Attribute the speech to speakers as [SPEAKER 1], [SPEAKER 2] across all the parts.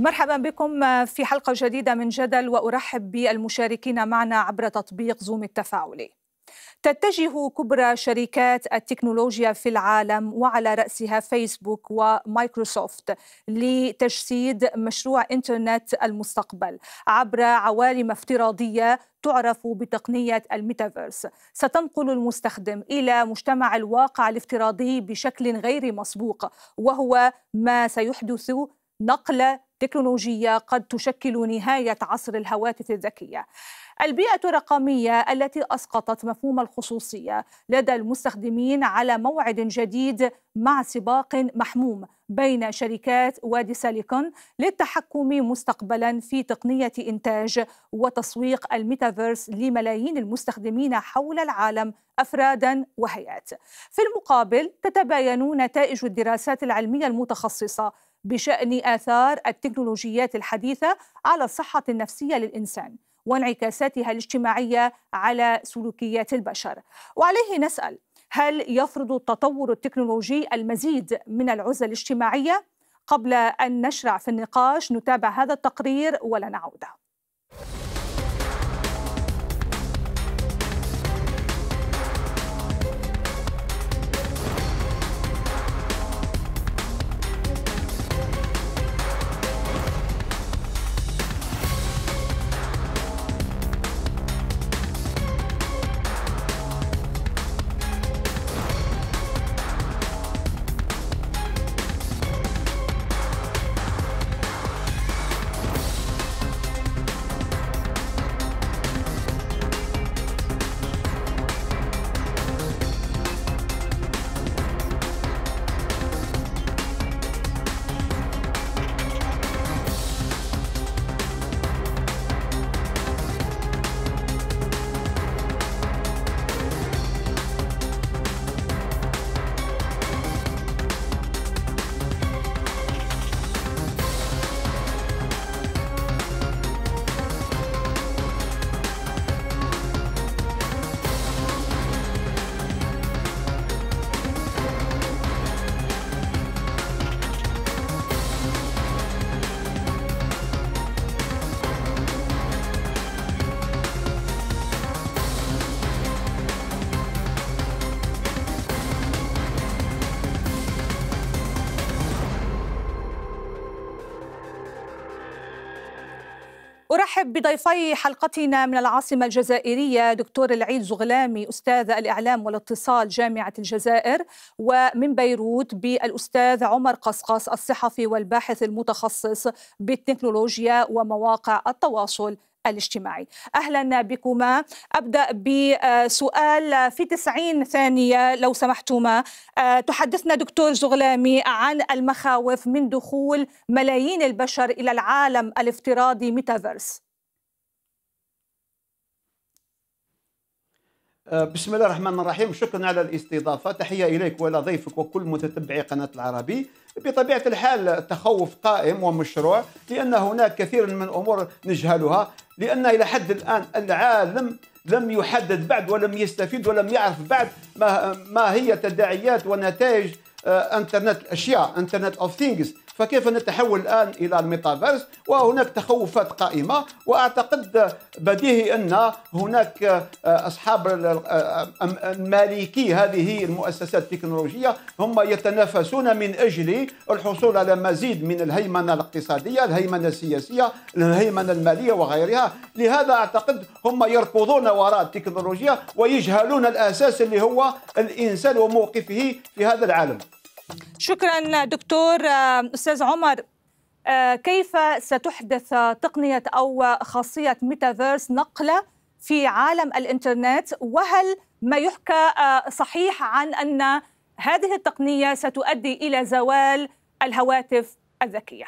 [SPEAKER 1] مرحبا بكم في حلقة جديدة من جدل وأرحب بالمشاركين معنا عبر تطبيق زوم التفاعلي تتجه كبرى شركات التكنولوجيا في العالم وعلى رأسها فيسبوك ومايكروسوفت لتجسيد مشروع إنترنت المستقبل عبر عوالم افتراضية تعرف بتقنية الميتافيرس ستنقل المستخدم إلى مجتمع الواقع الافتراضي بشكل غير مسبوق وهو ما سيحدث نقله تكنولوجيه قد تشكل نهايه عصر الهواتف الذكيه البيئة الرقمية التي أسقطت مفهوم الخصوصية لدى المستخدمين على موعد جديد مع سباق محموم بين شركات وادي سيليكون للتحكم مستقبلا في تقنية إنتاج وتسويق الميتافيرس لملايين المستخدمين حول العالم افرادا وهيئات. في المقابل تتباين نتائج الدراسات العلميه المتخصصه بشان اثار التكنولوجيات الحديثه على الصحه النفسيه للانسان وانعكاساتها الاجتماعيه على سلوكيات البشر. وعليه نسال هل يفرض التطور التكنولوجي المزيد من العزله الاجتماعيه قبل ان نشرع في النقاش نتابع هذا التقرير ولا نعوده ارحب بضيفي حلقتنا من العاصمة الجزائرية دكتور العيد زغلامي أستاذ الإعلام والاتصال جامعة الجزائر ومن بيروت بالأستاذ عمر قصقص الصحفي والباحث المتخصص بالتكنولوجيا ومواقع التواصل الاجتماعي أهلا بكما أبدأ بسؤال في 90 ثانية لو سمحتما آه، تحدثنا دكتور زغلامي عن المخاوف من دخول ملايين البشر إلى العالم الافتراضي ميتافيرس
[SPEAKER 2] آه، بسم الله الرحمن الرحيم شكرا على الاستضافة تحية إليك ولا ضيفك وكل متتبعي قناة العربي بطبيعة الحال التخوف قائم ومشروع لأن هناك كثير من الأمور نجهلها لأن إلى حد الآن العالم لم يحدد بعد ولم يستفيد ولم يعرف بعد ما, ما هي تداعيات ونتائج آه، انترنت الاشياء انترنت اوف ثينجز فكيف نتحول الان الى الميتافيرس وهناك تخوفات قائمه واعتقد بديهي ان هناك آه، اصحاب آه، آه، مالكي هذه المؤسسات التكنولوجيه هم يتنافسون من اجل الحصول على مزيد من الهيمنه الاقتصاديه، الهيمنه السياسيه، الهيمنه الماليه وغيرها، لهذا اعتقد هم يركضون وراء التكنولوجيا ويجهلون الاساس اللي هو الانسان وموقفه في هذا العالم.
[SPEAKER 1] شكرا دكتور آه، استاذ عمر آه، كيف ستحدث تقنيه او خاصيه ميتافيرس نقله في عالم الانترنت وهل ما يحكى آه، صحيح عن ان هذه التقنيه ستؤدي الى زوال الهواتف الذكيه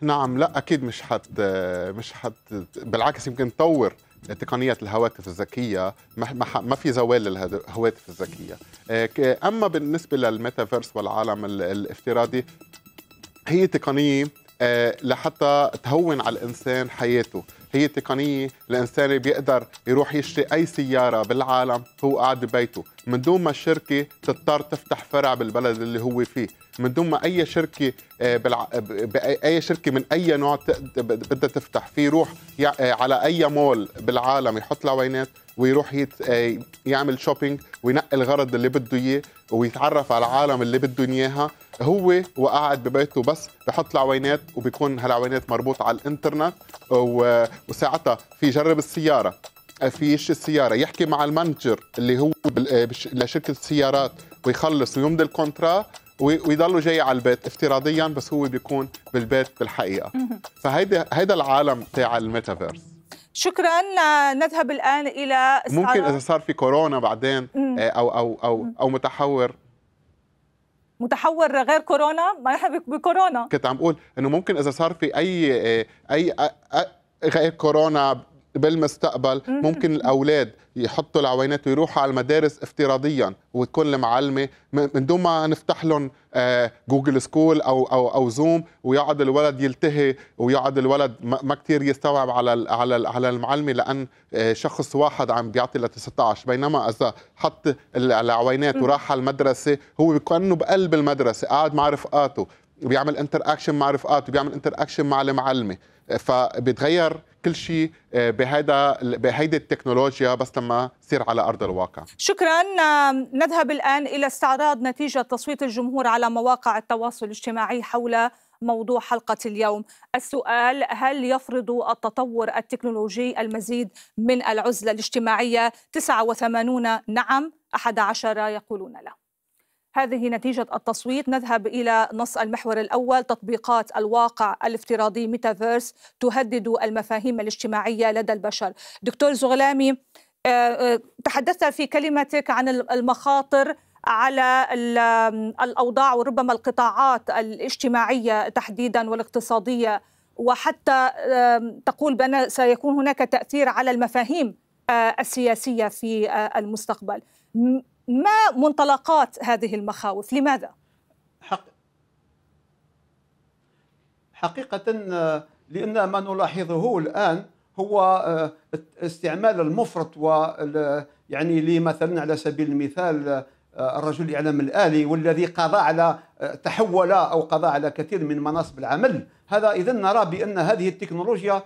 [SPEAKER 3] نعم لا اكيد مش حت مش حت بالعكس يمكن تطور تقنيات الهواتف الذكيه ما في زوال للهواتف الذكيه آه، اما بالنسبه للميتافيرس والعالم الافتراضي هي تقنيه آه، لحتى تهون على الانسان حياته هي تقنية الإنسان بيقدر يروح يشتري أي سيارة بالعالم هو قاعد ببيته من دون ما الشركة تضطر تفتح فرع بالبلد اللي هو فيه من دون ما أي شركة آه، بالع... أي شركة من أي نوع بدها تفتح فيه روح على أي مول بالعالم يحط لها وينات ويروح يت... آه، يعمل شوبينج وينقي الغرض اللي بده اياه ويتعرف على العالم اللي بده اياها هو وقاعد ببيته بس بحط العوينات وبيكون هالعوينات مربوطه على الانترنت و... وساعتها في يجرب السياره آه، في فيش السياره يحكي مع المانجر اللي هو آه، بش... لشركه السيارات ويخلص ويمضي الكونترا ويضلوا جاي على البيت افتراضيا بس هو بيكون بالبيت بالحقيقه فهيدا هيدا العالم تاع الميتافيرس
[SPEAKER 1] شكرا نذهب الان الى سارة. ممكن اذا
[SPEAKER 3] صار في كورونا بعدين آه، او او او او متحور
[SPEAKER 1] متحور غير كورونا ما نحن بكورونا
[SPEAKER 3] كنت عم اقول انه ممكن اذا صار في اي آه، اي اي آه، غير كورونا بالمستقبل ممكن الاولاد يحطوا العوينات ويروحوا على المدارس افتراضيا وتكون المعلمه من دون ما نفتح لهم جوجل آه، سكول او او او زوم ويقعد الولد يلتهي ويقعد الولد ما كثير يستوعب على على على المعلمه لان آه، شخص واحد عم بيعطي ل 19 بينما اذا حط العوينات وراح على المدرسه هو كانه بقلب المدرسه قاعد مع رفقاته وبيعمل انتر اكشن مع رفقاته بيعمل انتر اكشن مع المعلمه فبيتغير كل شيء آه، بهذا بهيدي التكنولوجيا بس لما تصير على ارض الواقع
[SPEAKER 1] شكرا نذهب الان الى استعراض نتيجه تصويت الجمهور على مواقع التواصل الاجتماعي حول موضوع حلقة اليوم السؤال هل يفرض التطور التكنولوجي المزيد من العزلة الاجتماعية 89 نعم 11 يقولون لا هذه نتيجة التصويت نذهب إلى نص المحور الأول تطبيقات الواقع الافتراضي ميتافيرس تهدد المفاهيم الاجتماعية لدى البشر دكتور زغلامي آه، آه، تحدثت في كلمتك عن المخاطر على الأوضاع وربما القطاعات الاجتماعية تحديدا والاقتصادية وحتى تقول بأن سيكون هناك تأثير على المفاهيم آه، السياسية في المستقبل ما منطلقات هذه المخاوف لماذا حق
[SPEAKER 2] حقيقه آه، لان ما نلاحظه الان هو آه، استعمال المفرط و يعني لمثلا على سبيل المثال آه، الرجل الاعلام الالي والذي قضى على تحول او قضى على كثير من مناصب العمل هذا اذا نرى بان هذه التكنولوجيا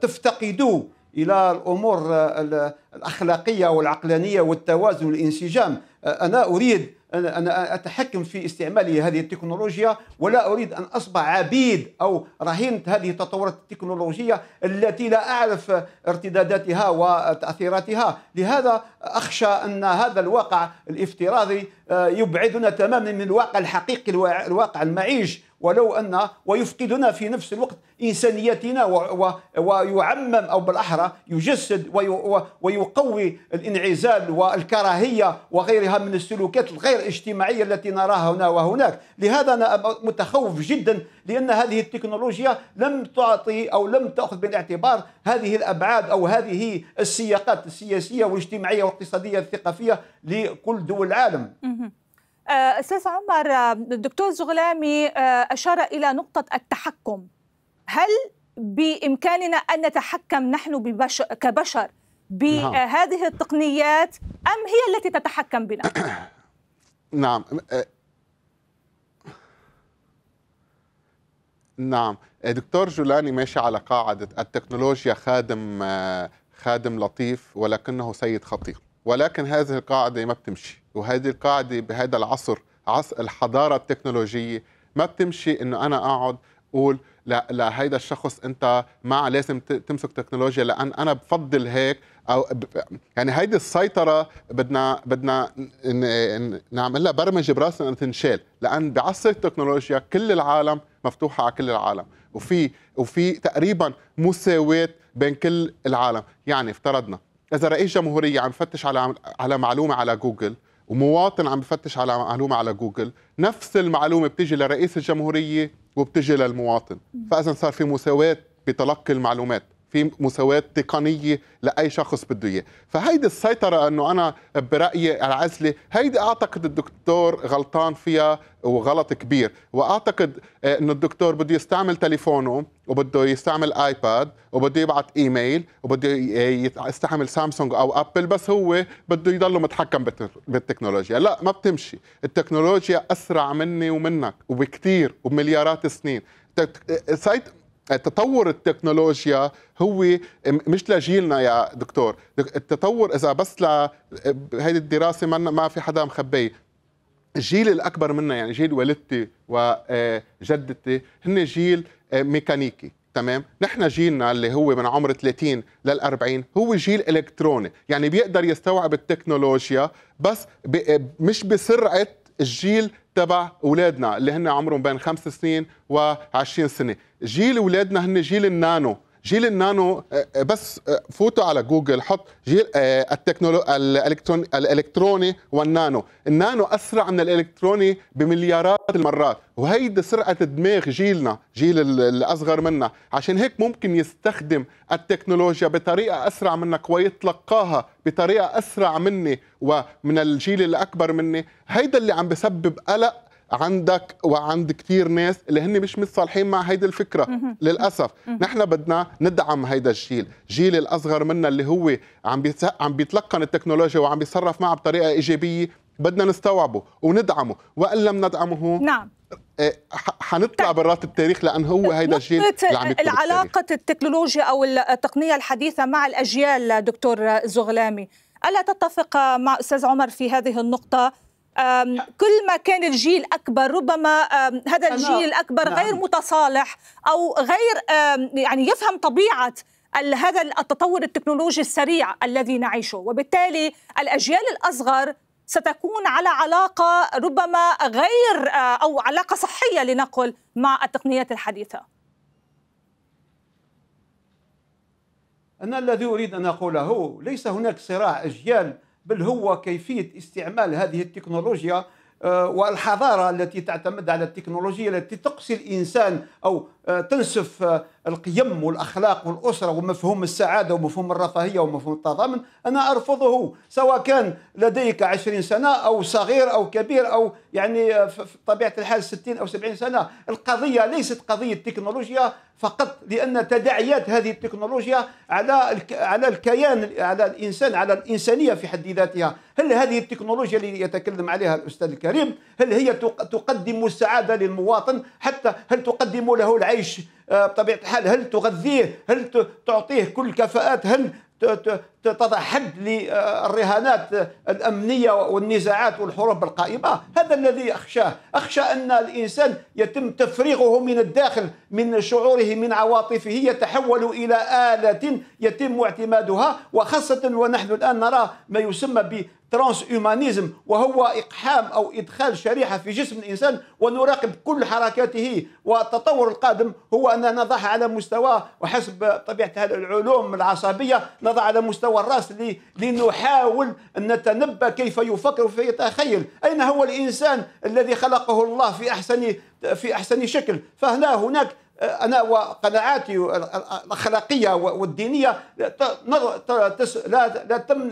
[SPEAKER 2] تفتقد الى الامور آه، الاخلاقيه والعقلانيه والتوازن والانسجام آه، انا اريد ان اتحكم في استعمال هذه التكنولوجيا ولا اريد ان اصبح عبيد او رهينه هذه التطورات التكنولوجيه التي لا اعرف ارتداداتها وتاثيراتها لهذا اخشى ان هذا الواقع الافتراضي آه، يبعدنا تماما من الواقع الحقيقي الواقع المعيش ولو أن ويفقدنا في نفس الوقت إنسانيتنا ويعمم أو بالأحرى يجسد ويقوي الانعزال والكراهية وغيرها من السلوكات الغير اجتماعية التي نراها هنا وهناك لهذا أنا متخوف جدا لأن هذه التكنولوجيا لم تعطي أو لم تأخذ بالاعتبار هذه الأبعاد أو هذه السياقات السياسية والاجتماعية والاقتصادية الثقافية لكل دول العالم
[SPEAKER 1] آه، استاذ عمر آه، الدكتور زغلامي آه، اشار الى نقطه التحكم هل بامكاننا ان نتحكم نحن ببشر كبشر بهذه نعم. التقنيات ام هي التي تتحكم بنا
[SPEAKER 3] نعم نعم دكتور جولاني ماشي على قاعده التكنولوجيا خادم خادم لطيف ولكنه سيد خطير ولكن هذه القاعده ما بتمشي وهذه القاعده بهذا العصر عصر الحضاره التكنولوجيه ما بتمشي انه انا اقعد اقول لا لهيدا الشخص انت ما لازم تمسك تكنولوجيا لان انا بفضل هيك او يعني هيدي السيطره بدنا بدنا نعمل لها برمجه براسنا انها تنشال لان بعصر التكنولوجيا كل العالم مفتوحه على كل العالم وفي وفي تقريبا مساواه بين كل العالم يعني افترضنا اذا رئيس جمهوريه عم يفتش على على معلومه على جوجل ومواطن عم بفتش على معلومه على جوجل نفس المعلومه بتجي لرئيس الجمهوريه وبتجي للمواطن فاذا صار في مساواه بتلقي المعلومات في مساواه تقنيه لاي شخص بده اياه فهيدي السيطره انه انا برايي العزله هيدي اعتقد الدكتور غلطان فيها وغلط كبير واعتقد آه، انه الدكتور بده يستعمل تليفونه وبده يستعمل ايباد وبده يبعث ايميل وبده آه، يستعمل سامسونج او ابل بس هو بده يضل متحكم بالتكنولوجيا لا ما بتمشي التكنولوجيا اسرع مني ومنك وبكتير وبمليارات السنين تطور التكنولوجيا هو مش لجيلنا يا دكتور التطور اذا بس ل هيدي الدراسه ما ما في حدا مخبيه الجيل الاكبر منا يعني جيل والدتي وجدتي آه، هن جيل آه، ميكانيكي تمام نحن جيلنا اللي هو من عمر 30 لل 40 هو جيل الكتروني يعني بيقدر يستوعب التكنولوجيا بس آه، مش بسرعه الجيل تبع اولادنا اللي هن عمرهم بين خمس سنين و20 سنه جيل اولادنا هن جيل النانو جيل النانو آه، آه، بس آه، فوتوا على جوجل حط جيل التكنولو الالكتروني الالكتروني والنانو النانو اسرع من الالكتروني بمليارات المرات وهيدي سرعه دماغ جيلنا جيل الاصغر منا عشان هيك ممكن يستخدم التكنولوجيا بطريقه اسرع منك ويتلقاها بطريقه اسرع مني ومن الجيل الاكبر مني هيدا اللي عم بسبب قلق عندك وعند كثير ناس اللي هن مش متصالحين مع هيدي الفكره للاسف نحن بدنا ندعم هيدا الجيل جيل الاصغر منا اللي هو عم عم بيتلقن التكنولوجيا وعم بيتصرف معها بطريقه ايجابيه بدنا نستوعبه وندعمه وان لم ندعمه نعم آه، حنطلع طيب. برات التاريخ لان هو هيدا الجيل اللي عم علاقه
[SPEAKER 1] التكنولوجيا او التقنيه الحديثه مع الاجيال دكتور زغلامي الا تتفق مع استاذ عمر في هذه النقطه كل ما كان الجيل اكبر ربما هذا الجيل الاكبر نعم. غير متصالح او غير يعني يفهم طبيعه هذا التطور التكنولوجي السريع الذي نعيشه وبالتالي الاجيال الاصغر ستكون على علاقه ربما غير او علاقه صحيه لنقل مع التقنيات الحديثه
[SPEAKER 2] انا الذي اريد ان اقوله ليس هناك صراع اجيال بل هو كيفيه استعمال هذه التكنولوجيا آه، والحضاره التي تعتمد على التكنولوجيا التي تقصي الانسان او آه، تنسف آه، القيم والاخلاق والاسره ومفهوم السعاده ومفهوم الرفاهيه ومفهوم التضامن انا ارفضه سواء كان لديك عشرين سنه او صغير او كبير او يعني آه، في طبيعه الحال ستين او سبعين سنه القضيه ليست قضيه تكنولوجيا فقط لان تداعيات هذه التكنولوجيا على على الكيان على الانسان على الانسانيه في حد ذاتها هل هذه التكنولوجيا اللي يتكلم عليها الاستاذ الكريم هل هي تقدم السعاده للمواطن حتى هل تقدم له العيش الجيش آه، بطبيعه الحال هل تغذيه هل تعطيه كل الكفاءات هل تضع حد للرهانات الأمنية والنزاعات والحروب القائمة هذا الذي أخشاه أخشى أن الإنسان يتم تفريغه من الداخل من شعوره من عواطفه يتحول إلى آلة يتم اعتمادها وخاصة ونحن الآن نرى ما يسمى ب ترانس هيومانيزم وهو اقحام او ادخال شريحه في جسم الانسان ونراقب كل حركاته والتطور القادم هو ان نضع على مستوى وحسب طبيعه العلوم العصبيه نضع على مستوى والرأس لنحاول أن نتنبأ كيف يفكر فيتخيل أين هو الإنسان الذي خلقه الله في أحسن في أحسن شكل فهنا هناك آه، انا وقناعاتي آه، آه، الاخلاقيه والدينيه لا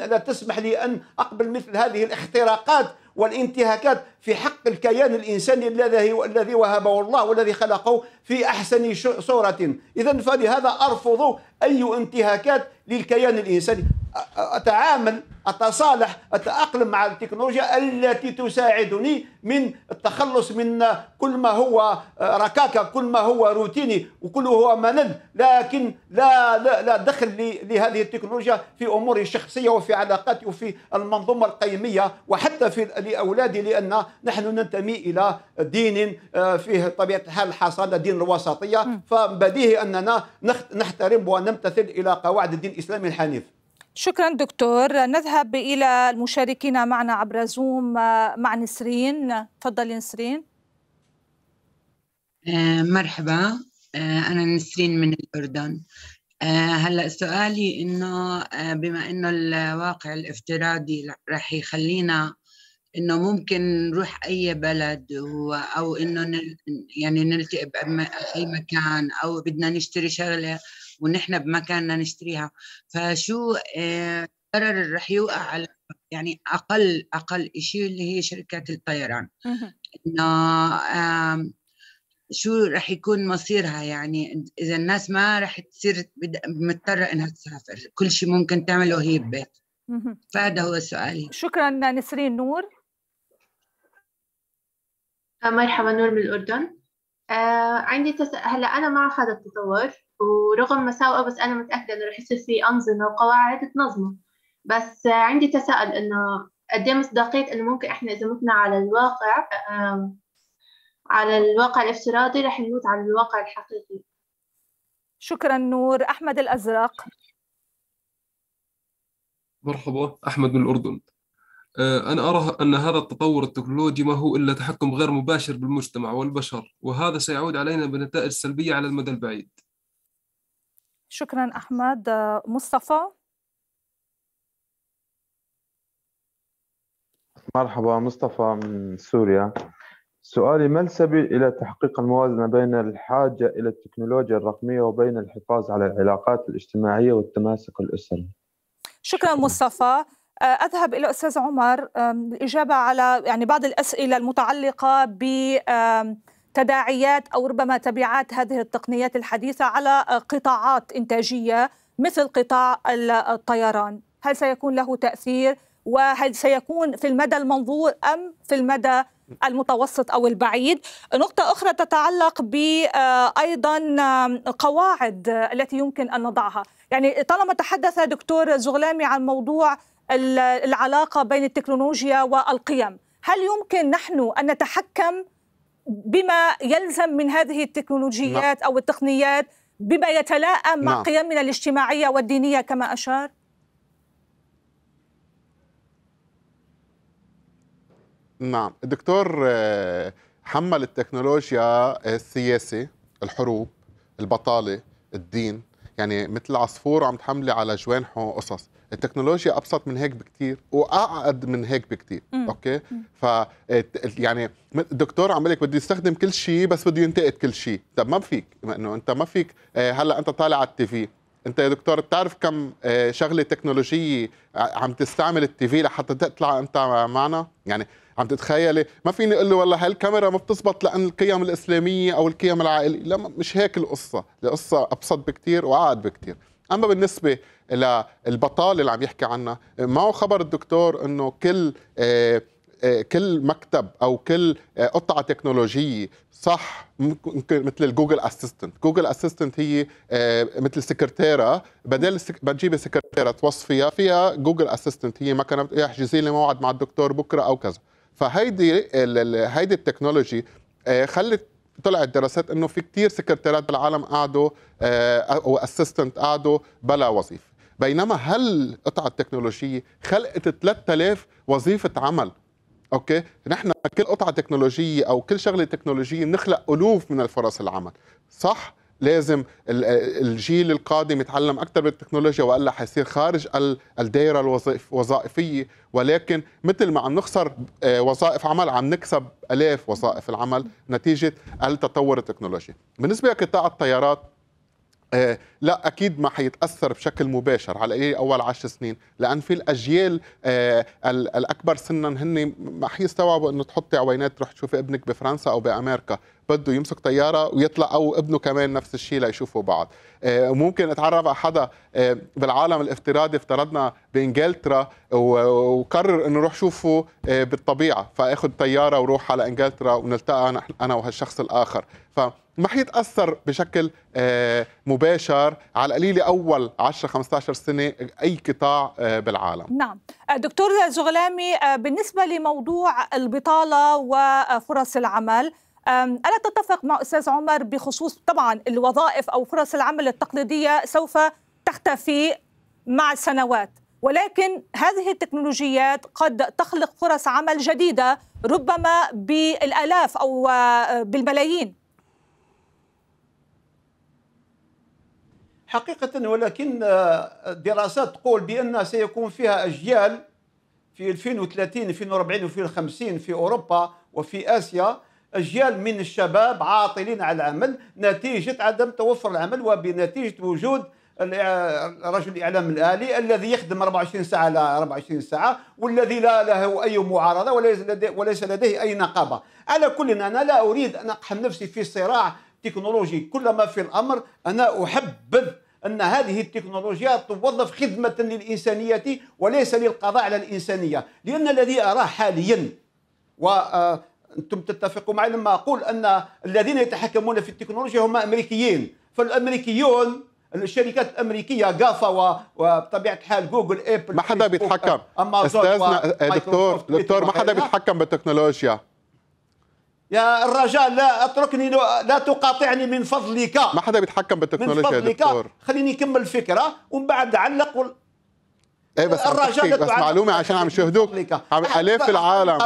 [SPEAKER 2] لا تسمح لي ان اقبل مثل هذه الاختراقات والانتهاكات في حق الكيان الإنساني الذي الذي وهبه الله والذي خلقه في أحسن صورة إذا فلهذا أرفض أي انتهاكات للكيان الإنساني اتعامل اتصالح اتاقلم مع التكنولوجيا التي تساعدني من التخلص من كل ما هو آه، ركاكه كل ما هو روتيني وكل هو ملل لكن لا لا, لا دخل لهذه التكنولوجيا في اموري الشخصيه وفي علاقاتي وفي المنظومه القيميه وحتى في لاولادي لان نحن ننتمي الى دين آه، فيه طبيعه الحال الحصانه دين الوسطيه فبديهي اننا نحترم ونمتثل الى قواعد الدين الاسلامي الحنيف
[SPEAKER 1] شكرا دكتور نذهب إلى المشاركين معنا عبر زوم مع نسرين تفضلي نسرين
[SPEAKER 4] آه، مرحبا آه، أنا نسرين من الأردن آه، هلا سؤالي إنه بما إنه الواقع الافتراضي رح يخلينا إنه ممكن نروح أي بلد أو إنه يعني نلتقي بأي مكان أو بدنا نشتري شغلة ونحن بمكاننا نشتريها فشو آه، قرر اللي رح يوقع على يعني اقل اقل شيء اللي هي شركات الطيران انه شو رح يكون مصيرها يعني اذا الناس ما رح تصير مضطره انها تسافر كل شيء ممكن تعمله هي ببيت فهذا هو سؤالي
[SPEAKER 1] شكرا نسرين نور آه، مرحبا نور من الاردن آه عندي تس...
[SPEAKER 4] هلا انا مع هذا التطور ورغم مساوئه بس أنا متأكدة إنه رح يصير في أنظمة وقواعد تنظمه بس عندي تساؤل إنه قد إيه مصداقية إنه ممكن إحنا إذا متنا
[SPEAKER 1] على الواقع على الواقع الافتراضي رح نموت على الواقع الحقيقي شكرا نور أحمد الأزرق
[SPEAKER 3] مرحبا أحمد من الأردن آه، أنا أرى أن هذا التطور التكنولوجي ما هو إلا تحكم غير مباشر بالمجتمع والبشر وهذا سيعود علينا بنتائج سلبية على المدى البعيد
[SPEAKER 1] شكرا أحمد آه، مصطفى
[SPEAKER 3] مرحبا مصطفى
[SPEAKER 2] من سوريا سؤالي ما السبيل إلى تحقيق الموازنة بين الحاجة إلى التكنولوجيا الرقمية وبين الحفاظ على العلاقات الاجتماعية والتماسك الأسري
[SPEAKER 1] شكرا, شكرا. مصطفى آه، اذهب الى استاذ عمر الاجابه على يعني بعض الاسئله المتعلقه ب تداعيات او ربما تبعات هذه التقنيات الحديثه على قطاعات انتاجيه مثل قطاع الطيران هل سيكون له تاثير وهل سيكون في المدى المنظور ام في المدى المتوسط او البعيد نقطه اخرى تتعلق ب آه، ايضا قواعد التي يمكن ان نضعها يعني طالما تحدث دكتور زغلامي عن موضوع العلاقه بين التكنولوجيا والقيم هل يمكن نحن ان نتحكم بما يلزم من هذه التكنولوجيات لا. نعم. أو التقنيات بما يتلائم مع لا. نعم. قيمنا الاجتماعية والدينية كما أشار
[SPEAKER 3] نعم الدكتور آه، حمل التكنولوجيا السياسة الحروب البطالة الدين يعني مثل العصفور عم تحملي على جوانحه قصص التكنولوجيا ابسط من هيك بكثير واعقد من هيك بكثير اوكي ف يعني دكتور عم لك بده يستخدم كل شيء بس بده ينتقد كل شيء طب ما فيك انه انت ما فيك آه، هلا انت طالع على التي في انت يا دكتور بتعرف كم آه، شغله تكنولوجيه عم تستعمل التي في لحتى تطلع انت معنا يعني عم تتخيلي ما فيني اقول له والله هالكاميرا ما بتزبط لان القيم الاسلاميه او القيم العائليه لا مش هيك القصه القصه ابسط بكثير واعقد بكثير اما بالنسبه للبطاله اللي عم يحكي عنها معه خبر الدكتور انه كل آه، آه، كل مكتب او كل آه، قطعه تكنولوجيه صح ممكن مثل الجوجل اسيستنت جوجل اسيستنت هي مثل سكرتيره بدل بتجيبي سكرتيره توصفيها فيها جوجل اسيستنت هي ما كانت احجزي لي موعد مع الدكتور بكره او كذا فهيدي هيدي التكنولوجي خلت طلعت دراسات انه في كتير سكرتيرات بالعالم قعدوا آه، او اسيستنت قعدوا بلا وظيفه بينما هل قطعة التكنولوجيه خلقت 3000 وظيفه عمل اوكي نحن كل قطعه تكنولوجيه او كل شغله تكنولوجيه بنخلق الوف من الفرص العمل صح لازم الجيل القادم يتعلم اكثر بالتكنولوجيا والا حيصير خارج الدائره الوظائفيه ولكن مثل ما عم نخسر آه، وظائف عمل عم نكسب الاف وظائف العمل نتيجه التطور التكنولوجي بالنسبه لقطاع الطيارات آه، لا اكيد ما حيتاثر بشكل مباشر على ايه اول عشر سنين لان في الاجيال آه، الاكبر سنا هن ما حيستوعبوا انه تحطي عوينات تروح تشوفي ابنك بفرنسا او بامريكا بده يمسك طياره ويطلع او ابنه كمان نفس الشيء ليشوفوا بعض آه، ممكن اتعرف على حدا بالعالم الافتراضي افترضنا بانجلترا وقرر انه روح شوفه بالطبيعه فاخذ طياره وروح على انجلترا ونلتقى انا وهالشخص الاخر ف ما حيتاثر بشكل آه، مباشر على القليله اول 10 15 سنه اي قطاع آه، بالعالم
[SPEAKER 1] نعم آه، دكتور زغلامي بالنسبه لموضوع البطاله وفرص العمل ألا تتفق مع أستاذ عمر بخصوص طبعا الوظائف أو فرص العمل التقليدية سوف تختفي مع السنوات ولكن هذه التكنولوجيات قد تخلق فرص عمل جديدة ربما بالآلاف أو بالملايين
[SPEAKER 2] حقيقة ولكن آه، دراسات تقول بأن سيكون فيها أجيال في 2030 2040 2050 في أوروبا وفي آسيا أجيال من الشباب عاطلين على العمل نتيجة عدم توفر العمل وبنتيجة وجود آه، رجل الاعلام الالي الذي يخدم 24 ساعه على 24 ساعه والذي لا له اي معارضه وليس لديه, وليس لديه اي نقابه على كل انا لا اريد ان اقحم نفسي في صراع تكنولوجي كل ما في الأمر أنا أحبذ أن هذه التكنولوجيا توظف خدمة للإنسانية وليس للقضاء على الإنسانية لأن الذي أراه حاليا و آه، انتم تتفقوا معي لما اقول ان الذين يتحكمون في التكنولوجيا هم امريكيين فالامريكيون الشركات الامريكيه جافا وبطبيعه الحال
[SPEAKER 3] جوجل ابل ما حدا بيتحكم استاذنا دكتور دكتور ما حدا بيتحكم بالتكنولوجيا
[SPEAKER 2] يا الرجاء لا اتركني لا تقاطعني من فضلك
[SPEAKER 3] ما حدا بيتحكم بالتكنولوجيا يا دكتور
[SPEAKER 2] خليني اكمل الفكره ومن بعد علق وال...
[SPEAKER 3] ايه بس الرجاء بس معلومه عشان عم يشاهدوك عم الاف أه، العالم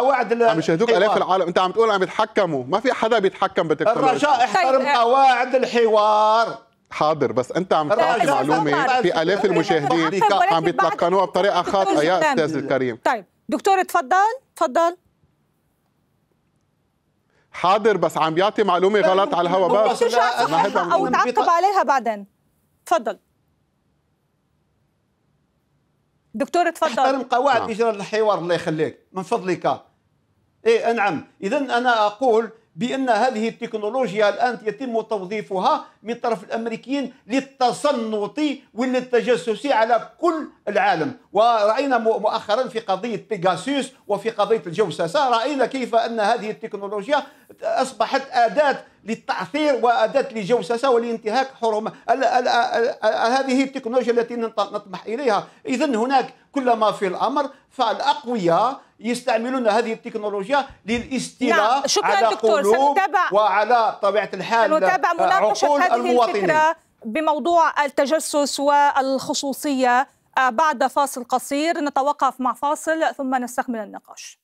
[SPEAKER 3] عم يشاهدوك أيوة. الاف العالم انت عم تقول عم يتحكموا ما في حدا بيتحكم بالتكنولوجيا الرجاء طيب، احترم آه. قواعد الحوار حاضر بس انت عم تعطي معلومه في الاف أيوة. المشاهدين عم بيتلقنوها بطريقه خاطئه يا استاذ الكريم
[SPEAKER 1] طيب دكتور تفضل تفضل
[SPEAKER 3] حاضر بس عم بيعطي معلومه غلط على الهواء بس ما او تعقب
[SPEAKER 1] عليها بعدين تفضل
[SPEAKER 2] دكتور تفضل احترم قواعد نعم. اجراء الحوار الله يخليك من فضلك ايه نعم اذا انا اقول بأن هذه التكنولوجيا الآن يتم توظيفها من طرف الأمريكيين للتصنت وللتجسس على كل العالم ورأينا مؤخرا في قضية بيجاسوس وفي قضية الجوسسة رأينا كيف أن هذه التكنولوجيا أصبحت أداة للتعثير وأداة لجوسسة ولانتهاك حرمة هذه التكنولوجيا التي نطمح إليها إذا هناك كل ما في الأمر فالأقوياء يستعملون هذه التكنولوجيا للاستيلاء نعم. شكرا على دكتور. قلوب سنتابع وعلى طبيعة الحال سنتابع آه، مناقشة هذه المواطنين. الفكرة
[SPEAKER 1] بموضوع التجسس والخصوصية آه، بعد فاصل قصير نتوقف مع فاصل ثم نستكمل النقاش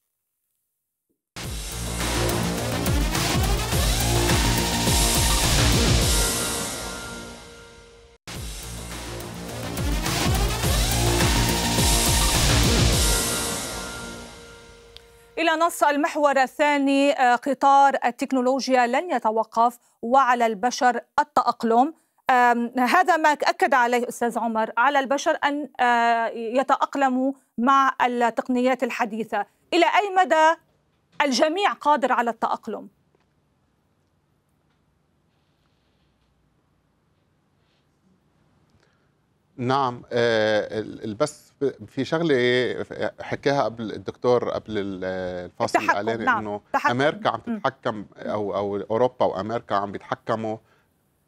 [SPEAKER 1] إلى نص المحور الثاني آه، قطار التكنولوجيا لن يتوقف وعلى البشر التأقلم هذا ما أكد عليه أستاذ عمر على البشر أن آه، يتأقلموا مع التقنيات الحديثة إلى أي مدى الجميع قادر على التأقلم؟
[SPEAKER 3] نعم آه، بس في شغله إيه، حكاها قبل الدكتور قبل الفاصل الاعلاني نعم. انه امريكا عم تتحكم او او اوروبا وامريكا عم بيتحكموا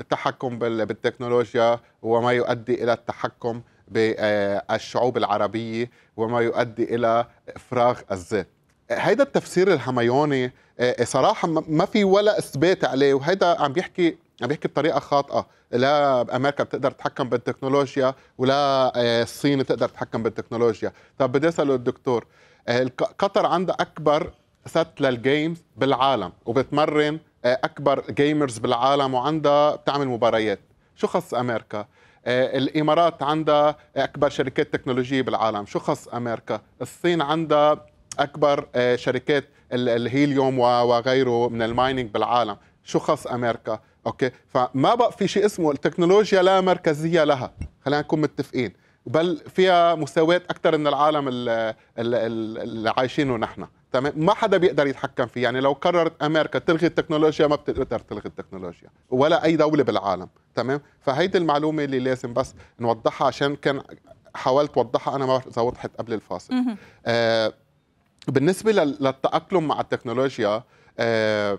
[SPEAKER 3] التحكم بالتكنولوجيا وما يؤدي الى التحكم بالشعوب آه، العربيه وما يؤدي الى افراغ الذات هيدا التفسير الهميوني آه، صراحه ما في ولا اثبات عليه وهيدا عم بيحكي عم بيحكي بطريقه خاطئه لا امريكا بتقدر تتحكم بالتكنولوجيا ولا آه، الصين بتقدر تتحكم بالتكنولوجيا طب بدي اساله الدكتور آه، قطر عندها اكبر ست للجيمز بالعالم وبتمرن آه، اكبر جيمرز بالعالم وعندها بتعمل مباريات شو خص امريكا الامارات عندها اكبر شركات تكنولوجيه بالعالم شو خص امريكا الصين عندها اكبر شركات الهيليوم وغيره من المايننج بالعالم شو خص امريكا اوكي فما بقى في شيء اسمه التكنولوجيا لا مركزيه لها خلينا نكون متفقين بل فيها مساواه اكثر من العالم اللي عايشينه نحن تمام ما حدا بيقدر يتحكم فيه يعني لو قررت امريكا تلغي التكنولوجيا ما بتقدر تلغي التكنولوجيا ولا اي دوله بالعالم تمام فهيدي المعلومه اللي لازم بس نوضحها عشان كان حاولت اوضحها انا ما بعرف اذا وضحت قبل الفاصل آه بالنسبه للتاقلم مع التكنولوجيا آه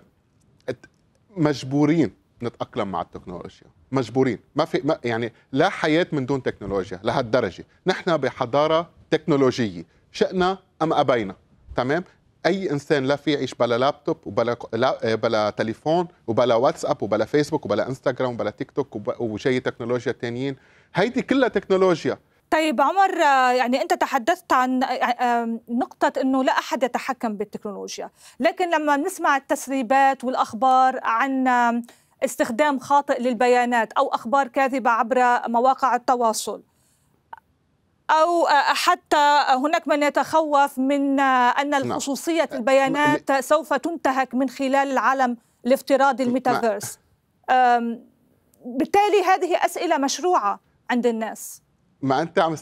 [SPEAKER 3] مجبورين نتاقلم مع التكنولوجيا مجبورين ما في ما يعني لا حياه من دون تكنولوجيا لهالدرجه نحن بحضاره تكنولوجيه شئنا ام ابينا تمام اي انسان لا في يعيش بلا لابتوب وبلا لا آه، بلا تليفون وبلا واتساب وبلا فيسبوك وبلا انستغرام وبلا تيك توك وشي تكنولوجيا تانيين هيدي كلها تكنولوجيا
[SPEAKER 1] طيب عمر آه، يعني انت تحدثت عن آه، نقطه انه لا احد يتحكم بالتكنولوجيا لكن لما نسمع التسريبات والاخبار عن استخدام خاطئ للبيانات أو أخبار كاذبة عبر مواقع التواصل أو حتى هناك من يتخوف من أن نعم. خصوصية البيانات سوف تنتهك من خلال العالم الافتراضي الميتافيرس بالتالي هذه أسئلة مشروعة عند الناس
[SPEAKER 3] ما أنت عم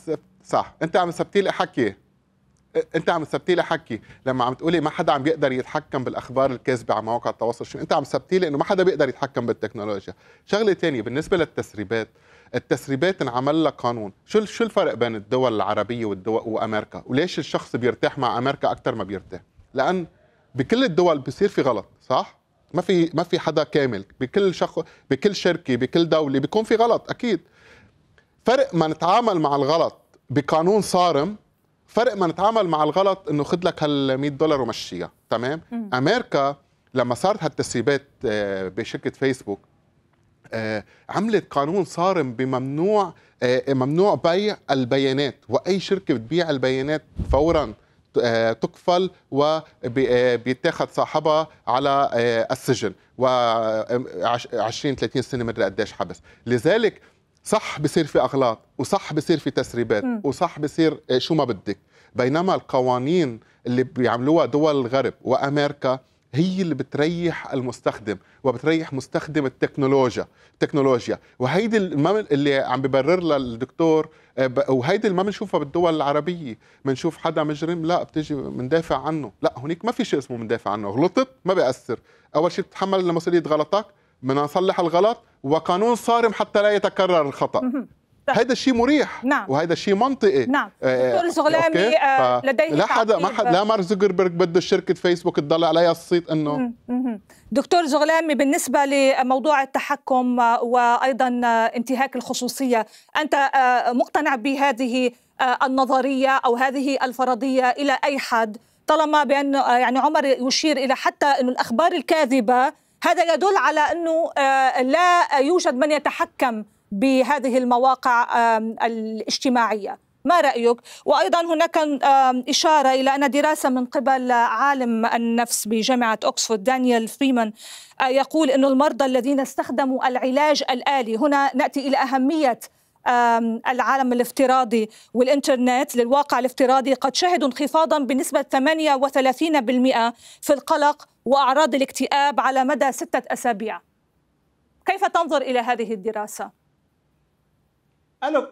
[SPEAKER 3] صح أنت عم سبتي حكي انت عم تثبتي لي حكي لما عم تقولي ما حدا عم بيقدر يتحكم بالاخبار الكاذبه على مواقع التواصل شو انت عم تثبتي لي انه ما حدا بيقدر يتحكم بالتكنولوجيا شغله ثانيه بالنسبه للتسريبات التسريبات انعمل لها قانون شو شو الفرق بين الدول العربيه والدول وامريكا وليش الشخص بيرتاح مع امريكا اكثر ما بيرتاح لان بكل الدول بصير في غلط صح ما في ما في حدا كامل بكل شخص بكل شركه بكل دوله بيكون في غلط اكيد فرق ما نتعامل مع الغلط بقانون صارم فرق ما نتعامل مع الغلط انه خد لك هال 100 دولار ومشيها تمام مم. امريكا لما صارت هالتسريبات آه، بشركه فيسبوك آه، عملت قانون صارم بممنوع آه، ممنوع بيع البيانات واي شركه بتبيع البيانات فورا تقفل وبيتاخذ صاحبها على السجن و 20 30 سنه مدري قديش حبس لذلك صح بصير في اغلاط وصح بصير في تسريبات م. وصح بصير آه، شو ما بدك بينما القوانين اللي بيعملوها دول الغرب وامريكا هي اللي بتريح المستخدم وبتريح مستخدم التكنولوجيا التكنولوجيا وهيدي اللي عم ببرر لها الدكتور آه، وهيدي اللي ما بنشوفها بالدول العربيه بنشوف حدا مجرم لا بتجي بندافع عنه لا هناك ما في شيء اسمه بندافع عنه غلطت ما بيأثر اول شيء بتتحمل مسؤوليه غلطك بدنا نصلح الغلط وقانون صارم حتى لا يتكرر الخطا هذا طيب. الشيء مريح نعم وهذا الشيء منطقي نعم آه، آه، دكتور الزغلامي آه، ف... لديه لا حدا ما حد لا مارك زوكربيرج بده شركه فيسبوك تضل عليها الصيت انه
[SPEAKER 1] دكتور زغلامي بالنسبه لموضوع التحكم وايضا انتهاك الخصوصيه انت مقتنع بهذه النظريه او هذه الفرضيه الى اي حد طالما بان يعني عمر يشير الى حتى انه الاخبار الكاذبه هذا يدل على أنه آه، لا يوجد من يتحكم بهذه المواقع الاجتماعية ما رأيك؟ وأيضا هناك إشارة إلى أن دراسة من قبل عالم النفس بجامعة أكسفورد دانيال فريمان آه، يقول أن المرضى الذين استخدموا العلاج الآلي هنا نأتي إلى أهمية العالم الافتراضي والإنترنت للواقع الافتراضي قد شهدوا انخفاضا بنسبة 38% في القلق وأعراض الاكتئاب على مدى ستة أسابيع كيف تنظر إلى هذه الدراسة؟
[SPEAKER 3] ألو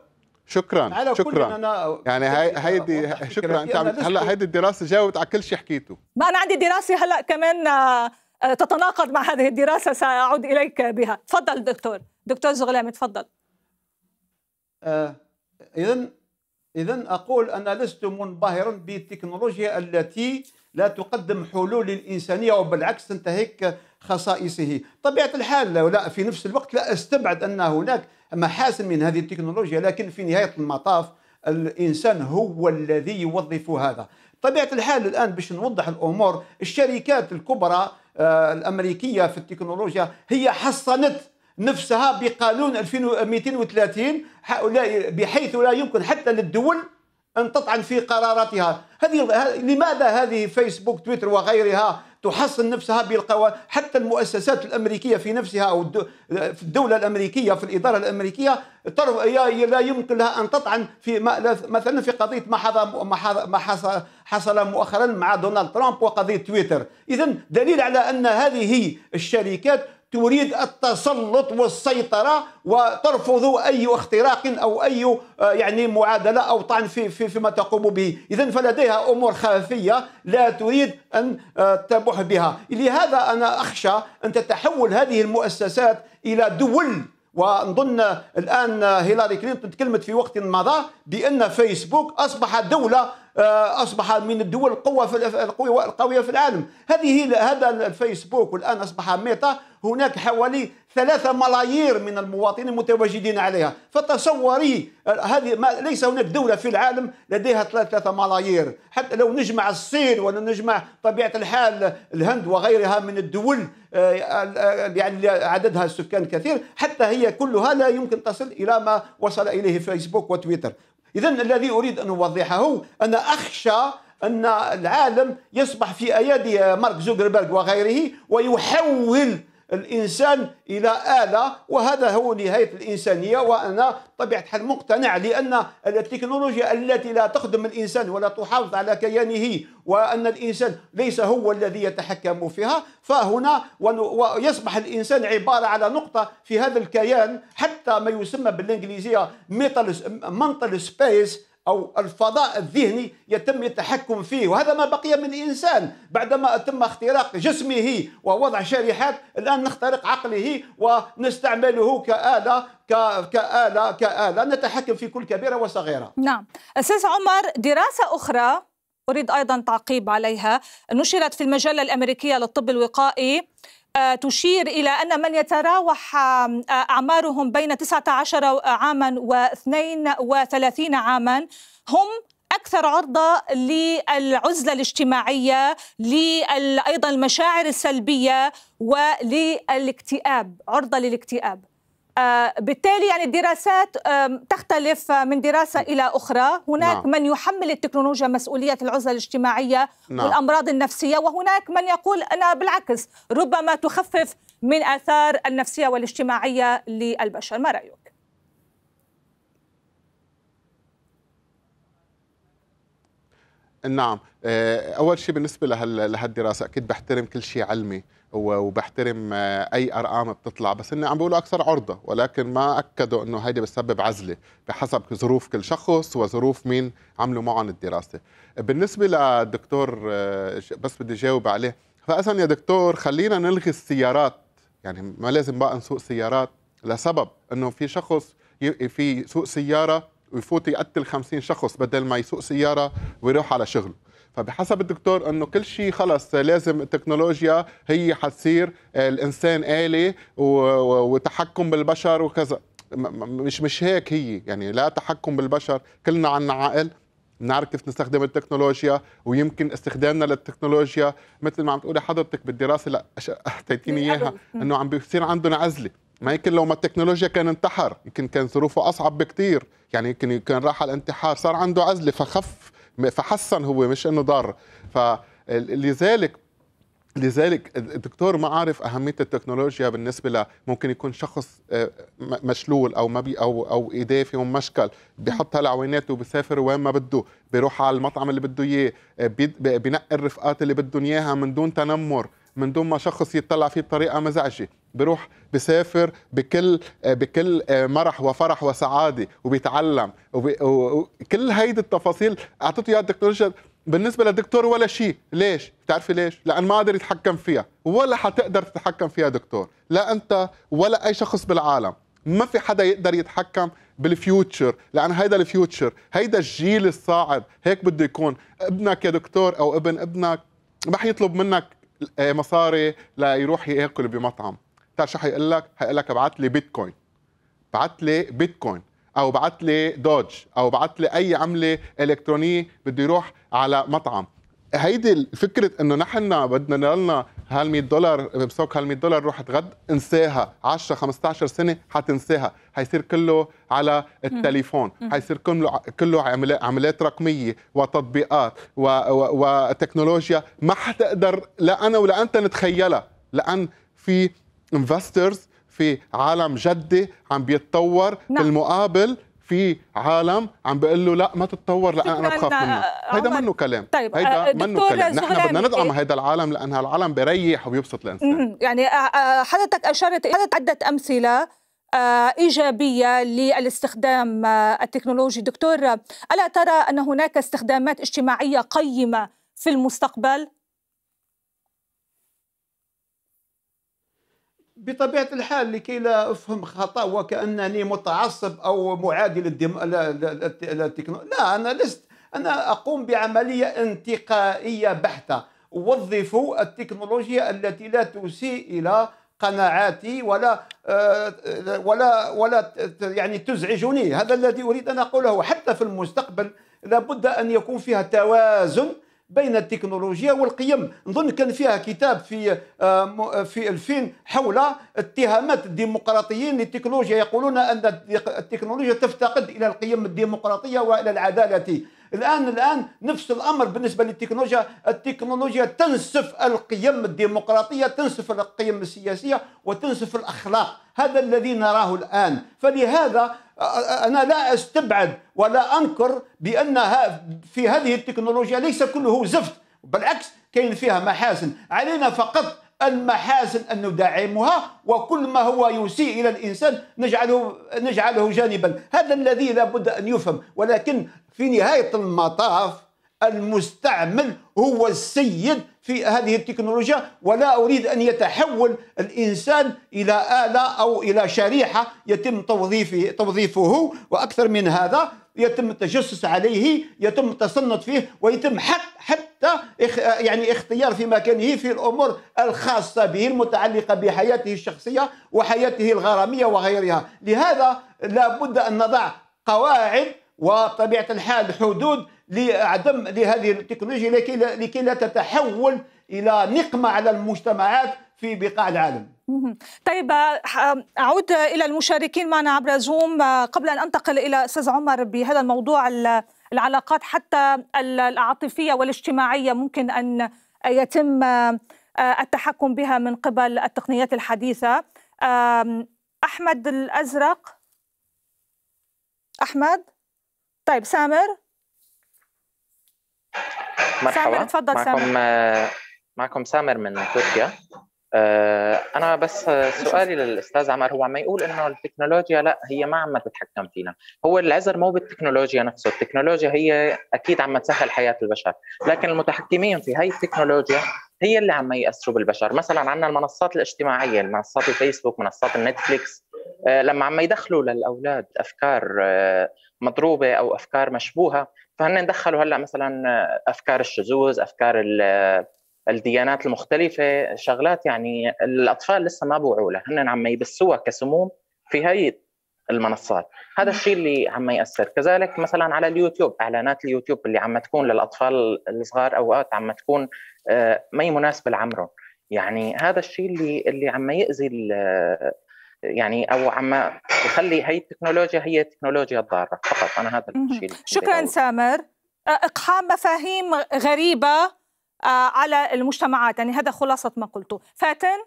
[SPEAKER 3] شكرا على شكرا أنا يعني هاي هيدي شكرا انت عم هلا هيدي الدراسه جاوبت على كل شيء حكيته
[SPEAKER 1] ما انا عندي دراسه هلا كمان آه، تتناقض مع هذه الدراسه ساعود اليك بها تفضل دكتور دكتور زغلام تفضل
[SPEAKER 2] آه اذا اذا اقول انا لست منبهرا بالتكنولوجيا التي لا تقدم حلول للإنسانية وبالعكس تنتهك خصائصه طبيعة الحال لا في نفس الوقت لا أستبعد أن هناك محاسن من هذه التكنولوجيا لكن في نهاية المطاف الإنسان هو الذي يوظف هذا طبيعة الحال الآن باش نوضح الأمور الشركات الكبرى آه، الأمريكية في التكنولوجيا هي حصنت نفسها بقانون 2230 بحيث لا يمكن حتى للدول أن تطعن في قراراتها هذه لماذا هذه فيسبوك تويتر وغيرها تحصن نفسها بالقوانين حتى المؤسسات الأمريكية في نفسها أو في الدولة الأمريكية في الإدارة الأمريكية لا يمكن لها أن تطعن في مثلا في قضية ما حصل مؤخرا مع دونالد ترامب وقضية تويتر إذا دليل على أن هذه الشركات تريد التسلط والسيطرة وترفض أي اختراق أو أي آه، يعني معادلة أو طعن في, في فيما تقوم به إذا فلديها أمور خفية لا تريد أن آه، تبوح بها لهذا أنا أخشى أن تتحول هذه المؤسسات إلى دول ونظن الان هيلاري كلينتون تكلمت في وقت مضى بان فيسبوك اصبح دوله آه، اصبح من الدول القوه القويه في العالم هذه هذا الفيسبوك والان اصبح ميتا هناك حوالي ثلاثة ملايير من المواطنين متواجدين عليها فتصوري هذه ما ليس هناك دولة في العالم لديها ثلاثة ملايير حتى لو نجمع الصين ولا نجمع طبيعة الحال الهند وغيرها من الدول آه، يعني عددها السكان كثير حتى هي كلها لا يمكن تصل إلى ما وصل إليه فيسبوك وتويتر إذا الذي أريد أن أوضحه أنا أخشى أن العالم يصبح في أيادي مارك زوكربيرغ وغيره ويحول الانسان الى اله وهذا هو نهايه الانسانيه وانا طبيعه الحال مقتنع لان التكنولوجيا التي لا تخدم الانسان ولا تحافظ على كيانه وان الانسان ليس هو الذي يتحكم فيها فهنا ويصبح الانسان عباره على نقطه في هذا الكيان حتى ما يسمى بالانجليزيه منطل سبيس أو الفضاء الذهني يتم التحكم فيه وهذا ما بقي من إنسان بعدما تم اختراق جسمه ووضع شريحات الآن نخترق عقله ونستعمله كآلة كآلة كآلة نتحكم في كل كبيرة وصغيرة
[SPEAKER 1] نعم أستاذ عمر دراسة أخرى أريد أيضا تعقيب عليها نشرت في المجلة الأمريكية للطب الوقائي آه، تشير إلى أن من يتراوح آه، أعمارهم بين 19 عاما و32 عاما هم أكثر عرضة للعزلة الاجتماعية أيضا المشاعر السلبية وللاكتئاب عرضة للاكتئاب آه، بالتالي يعني الدراسات تختلف آه، من دراسة إلى أخرى هناك نعم. من يحمل التكنولوجيا مسؤولية العزلة الاجتماعية نعم. والأمراض النفسية وهناك من يقول أنا بالعكس ربما تخفف من آثار النفسية والاجتماعية للبشر ما رأيك؟
[SPEAKER 3] نعم آه، أول شيء بالنسبة لهالدراسة أكيد بحترم كل شيء علمي وبحترم آه، اي ارقام بتطلع بس اني عم بيقولوا اكثر عرضه ولكن ما اكدوا انه هيدي بتسبب عزله بحسب ظروف كل شخص وظروف مين عملوا معهم الدراسه بالنسبه للدكتور آه، بس بدي جاوب عليه فاذا يا دكتور خلينا نلغي السيارات يعني ما لازم بقى نسوق سيارات لسبب انه في شخص في سوق سياره ويفوت يقتل 50 شخص بدل ما يسوق سياره ويروح على شغله فبحسب الدكتور انه كل شيء خلص لازم التكنولوجيا هي حتصير آه، الانسان آلي وتحكم بالبشر وكذا مش مش هيك هي يعني لا تحكم بالبشر كلنا عنا عقل بنعرف كيف نستخدم التكنولوجيا ويمكن استخدامنا للتكنولوجيا مثل ما عم تقولي حضرتك بالدراسه لا اعطيتيني اياها انه عم بيصير عندهم عزله ما يمكن لو ما التكنولوجيا كان انتحر يمكن كان ظروفه اصعب بكثير يعني يمكن كان راح على الانتحار صار عنده عزله فخف فحسن هو مش انه ضر فلذلك لذلك الدكتور ما عارف أهمية التكنولوجيا بالنسبة ل ممكن يكون شخص آه، مشلول أو ما بي أو أو إيديه فيهم مشكل بحط هالعوينات وبسافر وين ما بده بيروح على المطعم اللي بده إياه آه، بنقي الرفقات اللي بدهم إياها من دون تنمر من دون ما شخص يطلع فيه بطريقة مزعجة بيروح بسافر بكل آه، بكل آه، مرح وفرح وسعاده وبيتعلم وكل هيدي التفاصيل اعطته اياها التكنولوجيا بالنسبه للدكتور ولا شيء ليش بتعرفي ليش لان ما قادر يتحكم فيها ولا حتقدر تتحكم فيها دكتور لا انت ولا اي شخص بالعالم ما في حدا يقدر يتحكم بالفيوتشر لان هيدا الفيوتشر هيدا الجيل الصاعد هيك بده يكون ابنك يا دكتور او ابن ابنك ما حيطلب منك آه، مصاري ليروح ياكل بمطعم بتعرف شو حيقول لك؟ حيقول لك ابعت لي بيتكوين بعت لي بيتكوين او بعت لي دوج او بعت لي اي عمله الكترونيه بده يروح على مطعم هيدي فكره انه نحن بدنا نضلنا هال 100 دولار بسوق هال 100 دولار روح اتغد انساها 10 15 سنه حتنساها حيصير كله على التليفون حيصير كله كله عملات رقميه وتطبيقات و... و... وتكنولوجيا ما حتقدر لا انا ولا انت نتخيلها لان في انفسترز في عالم جدي عم بيتطور نعم. بالمقابل في عالم عم بيقول له لا ما تتطور لان انا بخاف منه آه، هيدا منه كلام طيب هيدا آه، منه كلام نحن بدنا ندعم إيه؟ هيدا العالم لان هالعالم بيريح وبيبسط
[SPEAKER 1] الانسان يعني آه، حضرتك اشرت حضرتك عده امثله إيجابية للاستخدام التكنولوجي دكتور ألا ترى أن هناك استخدامات اجتماعية قيمة في المستقبل
[SPEAKER 2] بطبيعه الحال لكي لا افهم خطا وكانني متعصب او معادي للدم... لا, لا انا لست انا اقوم بعمليه انتقائيه بحته اوظف التكنولوجيا التي لا تسيء الى قناعاتي ولا آه، ولا ولا يعني تزعجني هذا الذي اريد ان اقوله حتى في المستقبل لابد ان يكون فيها توازن بين التكنولوجيا والقيم نظن كان فيها كتاب في آه، آه، في 2000 حول اتهامات الديمقراطيين للتكنولوجيا يقولون ان التكنولوجيا تفتقد الى القيم الديمقراطيه والى العداله الان الان نفس الامر بالنسبه للتكنولوجيا التكنولوجيا تنسف القيم الديمقراطيه تنسف القيم السياسيه وتنسف الاخلاق هذا الذي نراه الان فلهذا انا لا استبعد ولا انكر بان في هذه التكنولوجيا ليس كله زفت بالعكس كاين فيها محاسن علينا فقط المحاسن أن ندعمها وكل ما هو يسيء إلى الإنسان نجعله, نجعله جانبا هذا الذي لابد أن يفهم ولكن في نهاية المطاف المستعمل هو السيد في هذه التكنولوجيا ولا أريد أن يتحول الإنسان إلى آلة أو إلى شريحة يتم توظيفه, توظيفه وأكثر من هذا يتم التجسس عليه يتم التسلط فيه ويتم حتى حتى يعني اختيار في مكانه في الامور الخاصه به المتعلقه بحياته الشخصيه وحياته الغراميه وغيرها لهذا لابد ان نضع قواعد وطبيعه الحال حدود لعدم لهذه التكنولوجيا لكي لا, لكي لا تتحول الى نقمه على المجتمعات في بقاع العالم
[SPEAKER 1] طيب آه، آه، اعود الى المشاركين معنا عبر زوم آه، قبل ان انتقل الى استاذ عمر بهذا الموضوع العلاقات حتى العاطفيه والاجتماعيه ممكن ان يتم التحكم بها من قبل التقنيات الحديثه احمد الازرق احمد طيب سامر
[SPEAKER 5] مرحبا سامر تفضل معكم سامر. آه، معكم سامر من تركيا آه، انا بس آه، سؤالي للاستاذ عمر هو عم يقول انه التكنولوجيا لا هي ما عم تتحكم فينا هو العذر مو بالتكنولوجيا نفسه التكنولوجيا هي اكيد عم تسهل حياه البشر لكن المتحكمين في هاي التكنولوجيا هي اللي عم ياثروا بالبشر مثلا عندنا المنصات الاجتماعيه منصات الفيسبوك منصات النتفليكس لما عم يدخلوا للاولاد افكار مضروبه او افكار مشبوهه فهن دخلوا هلا مثلا افكار الشذوذ افكار الديانات المختلفه شغلات يعني الاطفال لسه ما بوعوا لها هن عم يبثوها كسموم في هي المنصات هذا الشيء اللي عم ياثر كذلك مثلا على اليوتيوب اعلانات اليوتيوب اللي عم تكون للاطفال الصغار اوقات عم تكون آه، ما مناسبه لعمرهم يعني هذا الشيء اللي اللي عم ياذي يعني او عما تخلي هي التكنولوجيا هي التكنولوجيا الضاره فقط انا هذا الشيء شكرا
[SPEAKER 1] سامر اقحام مفاهيم غريبه على المجتمعات يعني هذا خلاصه ما قلته فاتن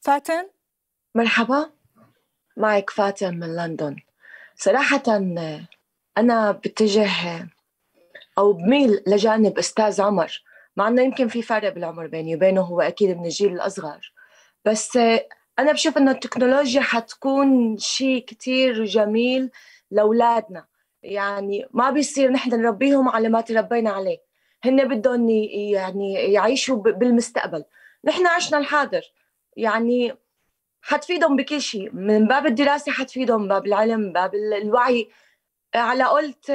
[SPEAKER 1] فاتن مرحبا معك فاتن من لندن صراحة أنا بتجه أو بميل لجانب أستاذ عمر مع انه يمكن في فرق بالعمر بيني وبينه هو اكيد من الجيل الاصغر بس انا بشوف انه التكنولوجيا حتكون شيء كتير جميل لاولادنا يعني ما بيصير نحن نربيهم على ما تربينا عليه هن بدهم يعني يعيشوا بالمستقبل نحن عشنا الحاضر يعني حتفيدهم بكل شيء من باب الدراسة حتفيدهم باب العلم باب الوعي على قلت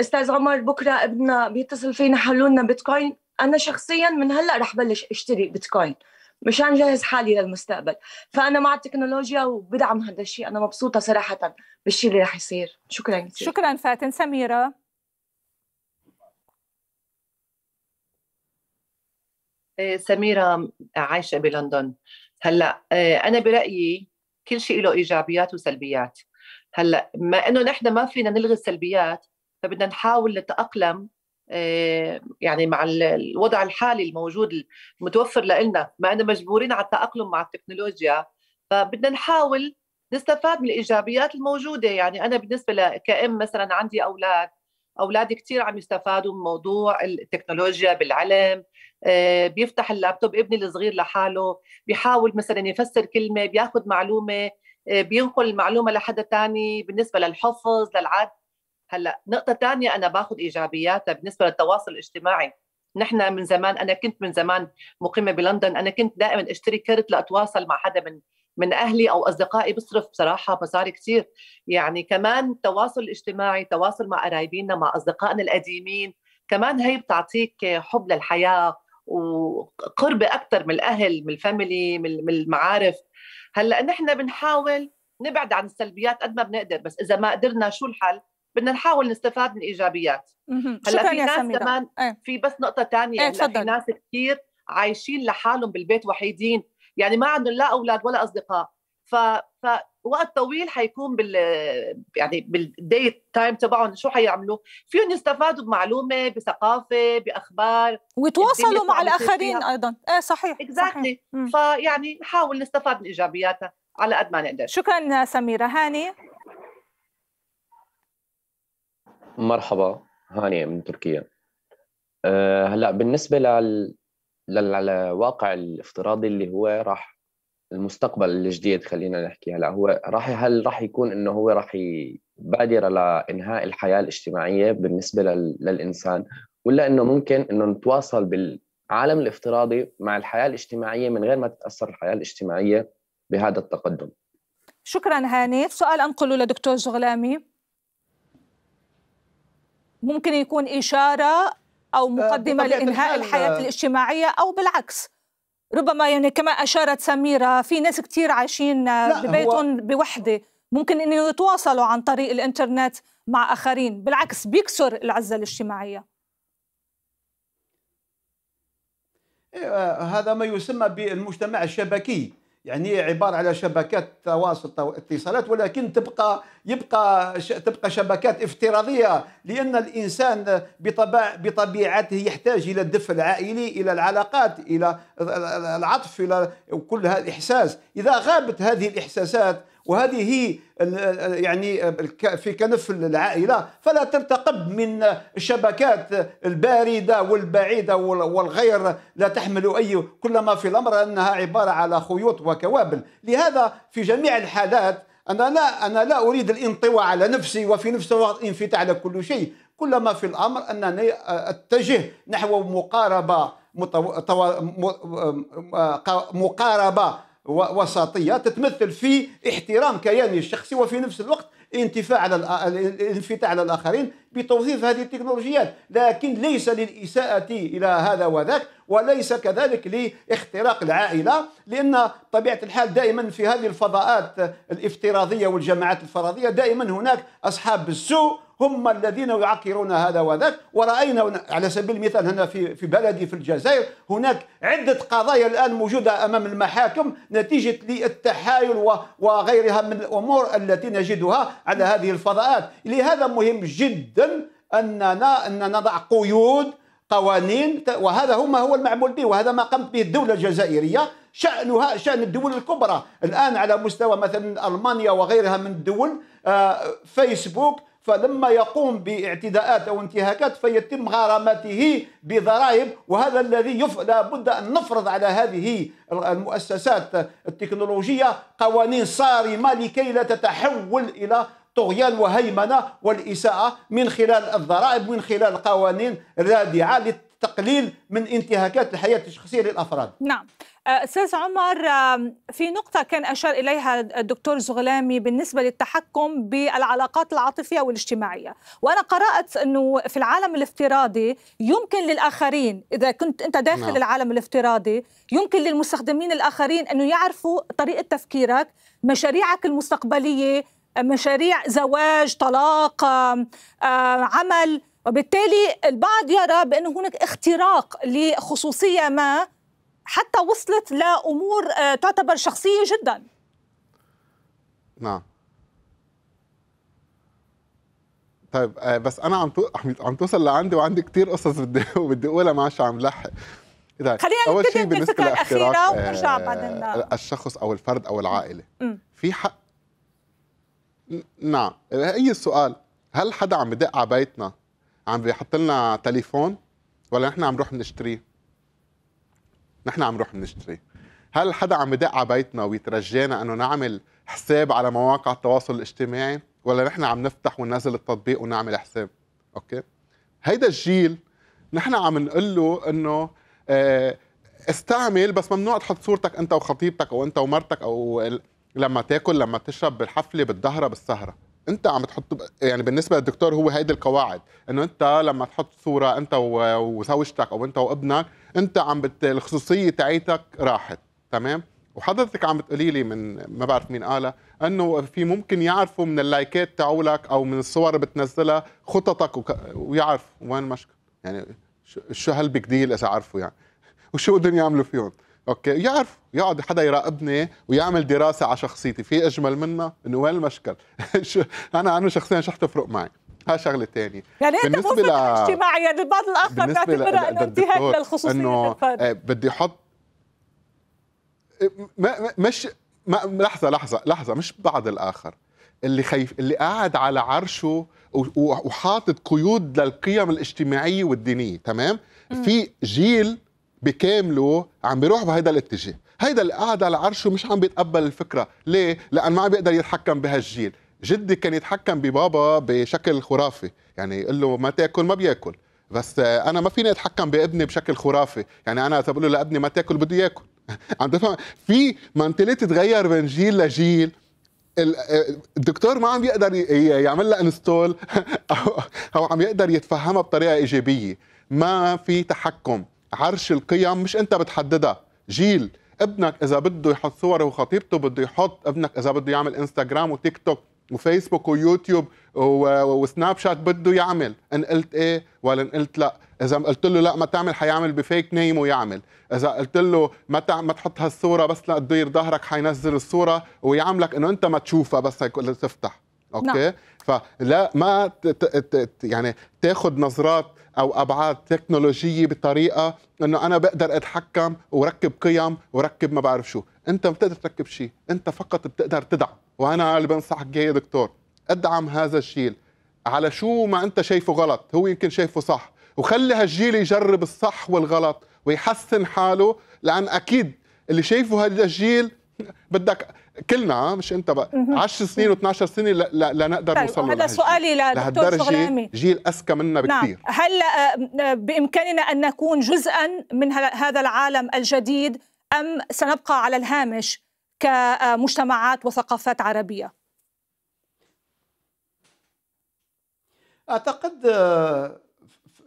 [SPEAKER 1] أستاذ عمر بكرة ابننا بيتصل فينا حلولنا بيتكوين انا شخصيا من هلا رح بلش اشتري بيتكوين مشان جهز حالي للمستقبل فانا مع التكنولوجيا وبدعم هذا الشيء انا مبسوطه صراحه بالشيء اللي رح يصير شكرا كثير شكرا فاتن سميره
[SPEAKER 4] آه، سميرة عايشة بلندن هلا آه، أنا برأيي كل شيء له إيجابيات وسلبيات هلا ما إنه نحن ما فينا نلغي السلبيات فبدنا نحاول نتأقلم آه، يعني مع الوضع الحالي الموجود المتوفر لنا ما أننا مجبورين على التأقلم مع التكنولوجيا فبدنا نحاول نستفاد من الإيجابيات الموجودة يعني أنا بالنسبة كأم مثلا عندي أولاد أولادي كثير عم يستفادوا من موضوع التكنولوجيا بالعلم آه، بيفتح اللابتوب ابني الصغير لحاله بيحاول مثلا يفسر كلمة بياخذ معلومة آه، بينقل المعلومة لحدا تاني بالنسبة للحفظ للعد هلا نقطه ثانيه انا باخذ ايجابياتها بالنسبه للتواصل الاجتماعي نحن من زمان انا كنت من زمان مقيمه بلندن انا كنت دائما اشتري كرت لاتواصل مع حدا من من اهلي او اصدقائي بصرف بصراحه مصاري كثير يعني كمان التواصل الاجتماعي تواصل مع قرايبينا مع اصدقائنا القديمين كمان هي بتعطيك حب للحياه وقرب اكثر من الاهل من الفاميلي من المعارف هلا نحن بنحاول نبعد عن السلبيات قد ما بنقدر بس اذا ما قدرنا شو الحل بدنا نحاول نستفاد من الايجابيات
[SPEAKER 1] هلا في ناس سميرة. كمان
[SPEAKER 4] ايه. في بس نقطه ثانيه ايه في ناس كثير عايشين لحالهم بالبيت وحيدين يعني ما عندهم لا اولاد ولا اصدقاء ف... فوقت طويل حيكون بال يعني بالديت تايم تبعهم شو حيعملوا؟ فيهم يستفادوا بمعلومه
[SPEAKER 1] بثقافه باخبار ويتواصلوا مع الاخرين فيها. ايضا ايه صحيح اكزاكتلي exactly. فيعني نحاول نستفاد من ايجابياتها على قد ما نقدر شكرا سميره هاني
[SPEAKER 5] مرحبا هاني من تركيا أه هلا بالنسبه لل للواقع الافتراضي اللي هو راح المستقبل الجديد خلينا نحكي هلا هو راح هل راح يكون انه هو راح يبادر لانهاء الحياه الاجتماعيه بالنسبه لل... للانسان ولا انه ممكن انه نتواصل بالعالم الافتراضي مع الحياه الاجتماعيه من غير ما تتاثر الحياه الاجتماعيه بهذا التقدم
[SPEAKER 1] شكرا هاني سؤال انقله لدكتور جغلامي ممكن يكون إشارة أو آه، مقدمة لإنهاء الحياة آه. الاجتماعية أو بالعكس ربما يعني كما أشارت سميرة في ناس كتير عايشين ببيتهم آه، بوحدة ممكن أنه يتواصلوا عن طريق الإنترنت مع آخرين بالعكس بيكسر العزة الاجتماعية
[SPEAKER 2] إيه، هذا ما يسمى بالمجتمع الشبكي يعني عباره على شبكات تواصل اتصالات ولكن تبقى يبقى تبقى شبكات افتراضيه لان الانسان بطبيعته يحتاج الى الدفء العائلي الى العلاقات الى العطف الى كل هذا الاحساس اذا غابت هذه الاحساسات وهذه هي يعني في كنف العائله فلا ترتقب من الشبكات البارده والبعيده والغير لا تحمل اي كل ما في الامر انها عباره على خيوط وكوابل لهذا في جميع الحالات انا لا انا لا اريد الانطواء على نفسي وفي نفس الوقت انفتاع على كل شيء كل ما في الامر انني اتجه نحو مقاربه مقاربه وسطية تتمثل في احترام كياني الشخصي وفي نفس الوقت انتفاع على الانفتاح على الآخرين بتوظيف هذه التكنولوجيات لكن ليس للإساءة إلى هذا وذاك وليس كذلك لاختراق العائلة لأن طبيعة الحال دائما في هذه الفضاءات الافتراضية والجماعات الفرضية دائما هناك أصحاب السوء هم الذين يعكرون هذا وذاك ورأينا على سبيل المثال هنا في في بلدي في الجزائر هناك عدة قضايا الآن موجودة أمام المحاكم نتيجة للتحايل وغيرها من الأمور التي نجدها على هذه الفضاءات لهذا مهم جدا أننا أن نضع قيود قوانين وهذا هو ما هو المعمول به وهذا ما قامت به الدولة الجزائرية شأنها شأن الدول الكبرى الآن على مستوى مثلا ألمانيا وغيرها من الدول آه، فيسبوك فلما يقوم باعتداءات أو انتهاكات فيتم غرامته بضرائب وهذا الذي يف... لا بد أن نفرض على هذه المؤسسات التكنولوجية قوانين صارمة لكي لا تتحول إلى طغيان وهيمنة والإساءة من خلال الضرائب من خلال قوانين رادعة تقليل من انتهاكات الحياه الشخصيه للافراد.
[SPEAKER 1] نعم. آه، استاذ عمر آه، في نقطه كان اشار اليها الدكتور زغلامي بالنسبه للتحكم بالعلاقات العاطفيه والاجتماعيه وانا قرات انه في العالم الافتراضي يمكن للاخرين اذا كنت انت داخل نعم. العالم الافتراضي يمكن للمستخدمين الاخرين انه يعرفوا طريقه تفكيرك مشاريعك المستقبليه مشاريع زواج طلاق عمل وبالتالي البعض يرى بأنه هناك اختراق لخصوصية ما حتى وصلت لأمور آه، تعتبر شخصية جدا
[SPEAKER 3] نعم طيب آه، بس انا عم عم توصل لعندي وعندي كثير قصص بدي بدي اقولها ما عادش عم لحق خلينا اول شيء بالنسبه للاخيره آه، ونرجع بعدين الشخص او الفرد او العائله م. في حق نعم هي السؤال هل حدا عم يدق على بيتنا عم بيحط لنا تليفون ولا نحن عم نروح بنشتريه؟ نحن عم نروح بنشتريه. هل حدا عم يدق على بيتنا ويترجانا انه نعمل حساب على مواقع التواصل الاجتماعي ولا نحن عم نفتح وننزل التطبيق ونعمل حساب؟ اوكي؟ هيدا الجيل نحن عم نقول له انه آه، استعمل بس ممنوع تحط صورتك انت وخطيبتك او انت ومرتك او لما تاكل لما تشرب بالحفله بالدهره بالسهره انت عم تحط يعني بالنسبه للدكتور هو هيدي القواعد انه انت لما تحط صوره انت وزوجتك او انت وابنك انت عم بت... الخصوصيه تاعيتك راحت تمام وحضرتك عم تقولي لي من ما بعرف مين قالها انه في ممكن يعرفوا من اللايكات تاعولك او من الصور اللي بتنزلها خططك وك... ويعرف وين مشكل يعني شو هالبيج ديل اذا عرفوا يعني وشو بدهم يعملوا فيهم اوكي يعرف يقعد حدا يراقبني ويعمل دراسه على شخصيتي في اجمل منها انه وين المشكل انا انا شخصيا شو حتفرق معي ها شغله ثانيه يعني انت بالنسبه ل... اجتماعيا
[SPEAKER 1] البعض يعني الاخر بيعتبرها انه انتهاك للخصوصيه انه إيه،
[SPEAKER 3] بدي احط إيه، مش ما لحظه لحظه لحظه مش بعض الاخر اللي خايف اللي قاعد على عرشه وحاطط قيود للقيم الاجتماعيه والدينيه تمام م. في جيل بكامله عم بيروح بهيدا الاتجاه هيدا اللي قاعد على عرشه مش عم بيتقبل الفكره ليه لان ما عم بيقدر يتحكم بهالجيل جدي كان يتحكم ببابا بشكل خرافي يعني يقول له ما تاكل ما بياكل بس انا ما فيني اتحكم بابني بشكل خرافي يعني انا اذا بقول له لابني ما تاكل بده ياكل عم تفهم في منتلية تتغير من جيل لجيل الدكتور ما عم يقدر يعمل لها انستول او عم يقدر يتفهمها بطريقه ايجابيه ما في تحكم عرش القيم مش انت بتحددها جيل ابنك اذا بده يحط صوره وخطيبته بده يحط ابنك اذا بده يعمل انستغرام وتيك توك وفيسبوك ويوتيوب وسناب شات بده يعمل ان قلت ايه ولا ان قلت لا اذا قلت له لا ما تعمل حيعمل بفيك نيم ويعمل اذا قلت له ما تع... ما تحط هالصوره بس لا تدير ظهرك حينزل الصوره ويعملك انه انت ما تشوفها بس تفتح نعم. اوكي نعم. فلا ما ت... ت... ت... يعني تاخذ نظرات او ابعاد تكنولوجيه بطريقه انه انا بقدر اتحكم وركب قيم وركب ما بعرف شو انت ما بتقدر تركب شيء انت فقط بتقدر تدعم وانا اللي بنصحك يا دكتور ادعم هذا الجيل على شو ما انت شايفه غلط هو يمكن شايفه صح وخلي هالجيل يجرب الصح والغلط ويحسن حاله لان اكيد اللي شايفه هذا الجيل بدك كلنا نعم، مش انت بقى 10 سنين و12 سنه لنقدر طيب نوصل هذا سؤالي لدكتور شغلامي جيل اذكى منا نعم. بكثير
[SPEAKER 1] نعم. هل آه، آه، بامكاننا ان نكون جزءا من هذا العالم الجديد ام سنبقى على الهامش كمجتمعات وثقافات عربيه
[SPEAKER 2] اعتقد آه،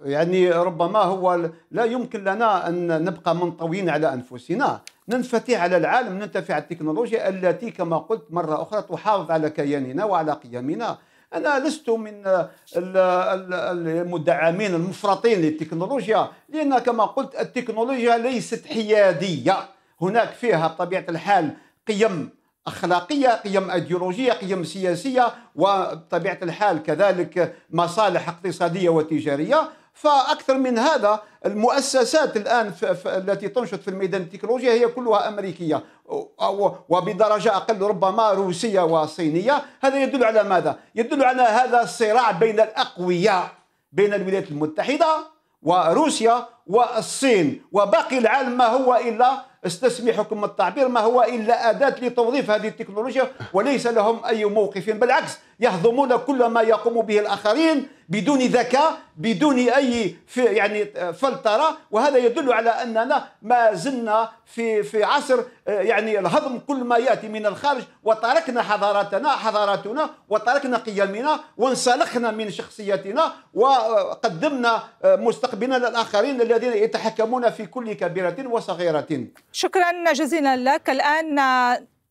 [SPEAKER 2] يعني ربما هو لا يمكن لنا ان نبقى منطويين على انفسنا ننفتي على العالم ننتفع على التكنولوجيا التي كما قلت مرة أخرى تحافظ على كياننا وعلى قيمنا أنا لست من المدعمين المفرطين للتكنولوجيا لأن كما قلت التكنولوجيا ليست حيادية هناك فيها بطبيعة الحال قيم أخلاقية قيم أيديولوجية قيم سياسية وبطبيعة الحال كذلك مصالح اقتصادية وتجارية فاكثر من هذا المؤسسات الان التي تنشط في الميدان التكنولوجيا هي كلها امريكيه وبدرجه اقل ربما روسيه وصينيه هذا يدل على ماذا يدل على هذا الصراع بين الاقوياء بين الولايات المتحده وروسيا والصين وباقي العالم ما هو الا استسمحكم التعبير ما هو الا اداه لتوظيف هذه التكنولوجيا وليس لهم اي موقف بالعكس يهضمون كل ما يقوم به الآخرين بدون ذكاء بدون أي يعني آه، فلترة وهذا يدل على أننا ما زلنا في في عصر آه، يعني الهضم كل ما يأتي من الخارج وتركنا حضارتنا حضاراتنا وتركنا قيمنا وانسلخنا من شخصيتنا وقدمنا آه، مستقبلنا للآخرين الذين يتحكمون في كل كبيرة وصغيرة
[SPEAKER 1] شكرا جزيلا لك الآن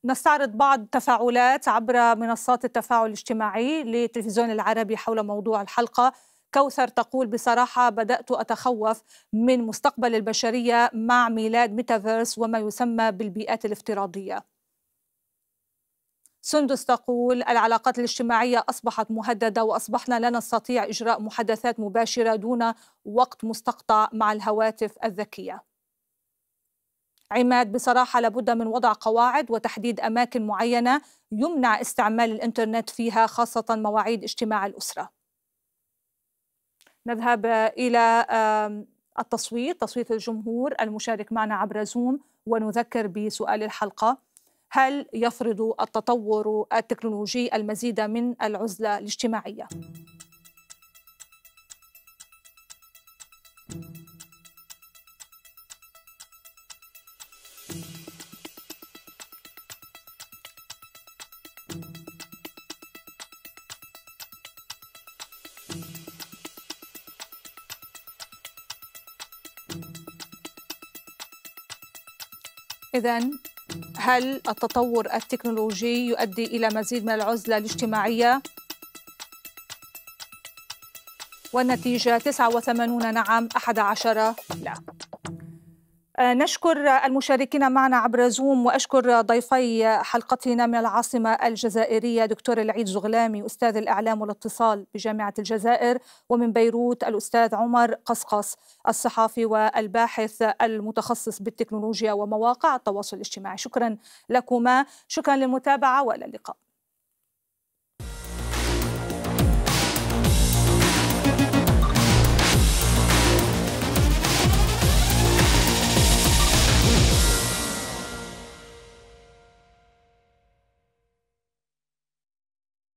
[SPEAKER 1] نستعرض بعض تفاعلات عبر منصات التفاعل الاجتماعي للتلفزيون العربي حول موضوع الحلقه كوثر تقول بصراحة بدأت أتخوف من مستقبل البشرية مع ميلاد ميتافيرس وما يسمى بالبيئات الافتراضية سندس تقول العلاقات الاجتماعية أصبحت مهددة وأصبحنا لا نستطيع إجراء محادثات مباشرة دون وقت مستقطع مع الهواتف الذكية عماد بصراحة لابد من وضع قواعد وتحديد أماكن معينة يمنع استعمال الإنترنت فيها خاصة مواعيد اجتماع الأسرة نذهب إلى التصويت تصويت الجمهور المشارك معنا عبر زوم ونذكر بسؤال الحلقة هل يفرض التطور التكنولوجي المزيد من العزلة الاجتماعية؟ إذا هل التطور التكنولوجي يؤدي إلى مزيد من العزلة الاجتماعية؟ والنتيجة 89 نعم 11 لا آه، نشكر المشاركين معنا عبر زوم واشكر ضيفي حلقتنا من العاصمه الجزائريه دكتور العيد زغلامي استاذ الاعلام والاتصال بجامعه الجزائر ومن بيروت الاستاذ عمر قصقص الصحافي والباحث المتخصص بالتكنولوجيا ومواقع التواصل الاجتماعي شكرا لكما شكرا للمتابعه والى اللقاء